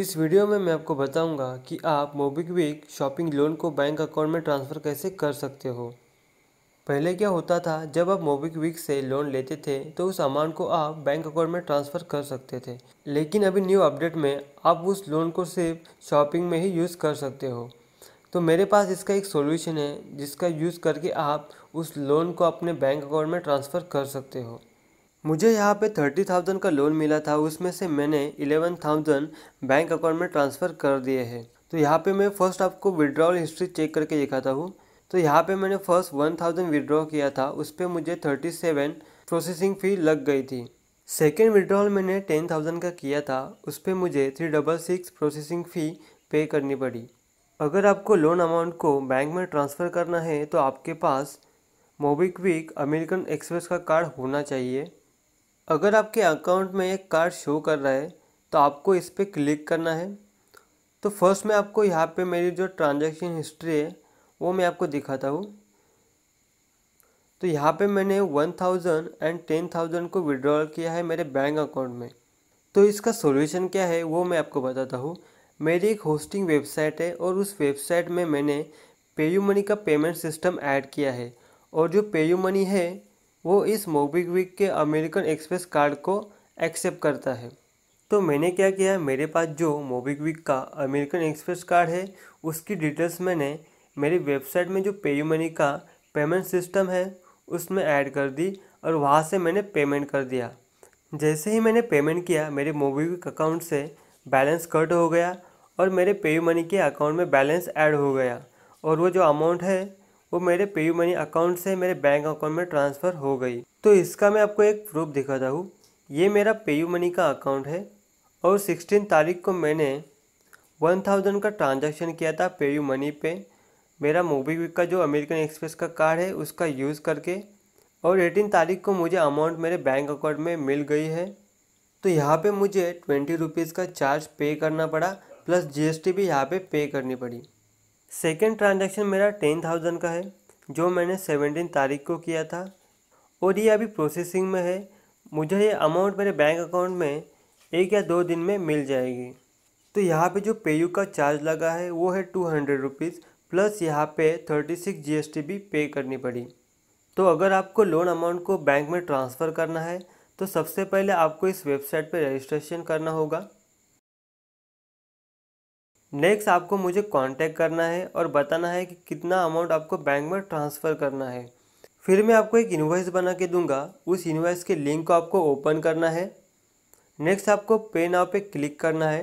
इस वीडियो में मैं आपको बताऊंगा कि आप मोबिक्विक शॉपिंग लोन को बैंक अकाउंट में ट्रांसफ़र कैसे कर सकते हो पहले क्या होता था जब आप मोबिक्विक से लोन लेते थे तो उस अमाउंट को आप बैंक अकाउंट में ट्रांसफ़र कर सकते थे लेकिन अभी न्यू अपडेट में आप उस लोन को सिर्फ शॉपिंग में ही यूज़ कर सकते हो तो मेरे पास इसका एक सॉल्यूशन है जिसका यूज़ करके आप उस लोन को अपने बैंक अकाउंट में ट्रांसफ़र कर सकते हो मुझे यहाँ पे थर्टी थाउजेंड का लोन मिला था उसमें से मैंने इलेवन थाउजेंड बैंक अकाउंट में ट्रांसफ़र कर दिए हैं तो यहाँ पे मैं फ़र्स्ट आपको विड्रॉल हिस्ट्री चेक करके दिखाता हूँ तो यहाँ पे मैंने फ़र्स्ट वन थाउजेंड विड्रॉ किया था उस पर मुझे थर्टी सेवन प्रोसेसिंग फ़ी लग गई थी सेकेंड विड्रॉल मैंने टेन थाउजेंड का किया था उस पर मुझे three double six processing fee pay करनी पड़ी अगर आपको लोन अमाउंट को बैंक में ट्रांसफ़र करना है तो आपके पास मोबिक्विक अमेरिकन एक्सप्रेस का कार्ड होना चाहिए अगर आपके अकाउंट में एक कार्ड शो कर रहा है तो आपको इस पर क्लिक करना है तो फर्स्ट में आपको यहाँ पे मेरी जो ट्रांजैक्शन हिस्ट्री है वो मैं आपको दिखाता हूँ तो यहाँ पे मैंने one thousand and ten thousand को विड्रॉल किया है मेरे बैंक अकाउंट में तो इसका सॉल्यूशन क्या है वो मैं आपको बताता हूँ मेरी एक होस्टिंग वेबसाइट है और उस वेबसाइट में मैंने पेयू मनी का पेमेंट सिस्टम ऐड किया है और जो पेयू मनी है वो इस मोबिक्विक के अमेरिकन एक्सप्रेस कार्ड को एक्सेप्ट करता है तो मैंने क्या किया मेरे पास जो मोबिक्विक का अमेरिकन एक्सप्रेस कार्ड है उसकी डिटेल्स मैंने मेरी वेबसाइट में जो यू मनी का पेमेंट सिस्टम है उसमें ऐड कर दी और वहाँ से मैंने पेमेंट कर दिया जैसे ही मैंने पेमेंट किया मेरे मोबिक्विक अकाउंट से बैलेंस कट हो गया और मेरे यू मनी के अकाउंट में बैलेंस ऐड हो गया और वो जो अमाउंट है वो मेरे पेयू मनी अकाउंट से मेरे बैंक अकाउंट में ट्रांसफ़र हो गई तो इसका मैं आपको एक प्रूफ दिखाता हूँ ये मेरा पेयू मनी का अकाउंट है और सिक्सटीन तारीख को मैंने वन थाउजेंड का ट्रांजैक्शन किया था पेयू मनी पे मेरा मोबीक्विक का जो अमेरिकन एक्सप्रेस का कार्ड है उसका यूज़ करके और एटीन तारीख को मुझे अमाउंट मेरे बैंक अकाउंट में मिल गई है तो यहाँ पे मुझे ट्वेंटी रुपीज़ का चार्ज पे करना पड़ा प्लस जीएसटी भी यहाँ पे पे करनी पड़ी सेकेंड ट्रांजेक्शन मेरा टेन थाउजेंड का है जो मैंने सेवनटीन तारीख को किया था और ये अभी प्रोसेसिंग में है मुझे ये अमाउंट मेरे बैंक अकाउंट में एक या दो दिन में मिल जाएगी तो यहाँ पे जो पेयू का चार्ज लगा है वो है टू हंड्रेड रुपीज़ प्लस यहाँ पे thirty six G S T भी पे करनी पड़ी तो अगर आपको लोन अमाउंट को बैंक में ट्रांसफ़र करना है तो सबसे पहले आपको इस वेबसाइट पर रजिस्ट्रेशन करना होगा नेक्स्ट आपको मुझे कांटेक्ट करना है और बताना है कि कितना अमाउंट आपको बैंक में ट्रांसफ़र करना है फिर मैं आपको एक इन्वाइस बना के दूंगा उस इन्वाइस के लिंक को आपको ओपन करना है नेक्स्ट आपको पे नाव पे क्लिक करना है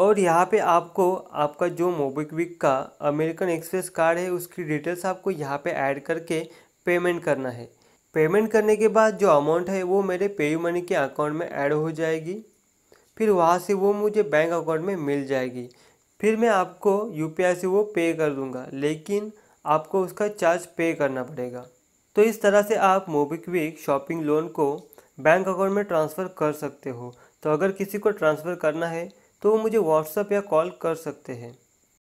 और यहाँ पे आपको आपका जो मोबिक्विक का अमेरिकन एक्सप्रेस कार्ड है उसकी डिटेल्स आपको यहाँ पे ऐड करके पेमेंट करना है पेमेंट करने के बाद जो अमाउंट है वो मेरे पेयू मनी के अकाउंट में ऐड हो जाएगी फिर वहाँ से वो मुझे बैंक अकाउंट में मिल जाएगी फिर मैं आपको यू से वो पे कर दूँगा लेकिन आपको उसका चार्ज पे करना पड़ेगा तो इस तरह से आप मोबिक्विक शॉपिंग लोन को बैंक अकाउंट में ट्रांसफ़र कर सकते हो तो अगर किसी को ट्रांसफ़र करना है तो वो मुझे व्हाट्सअप या कॉल कर सकते हैं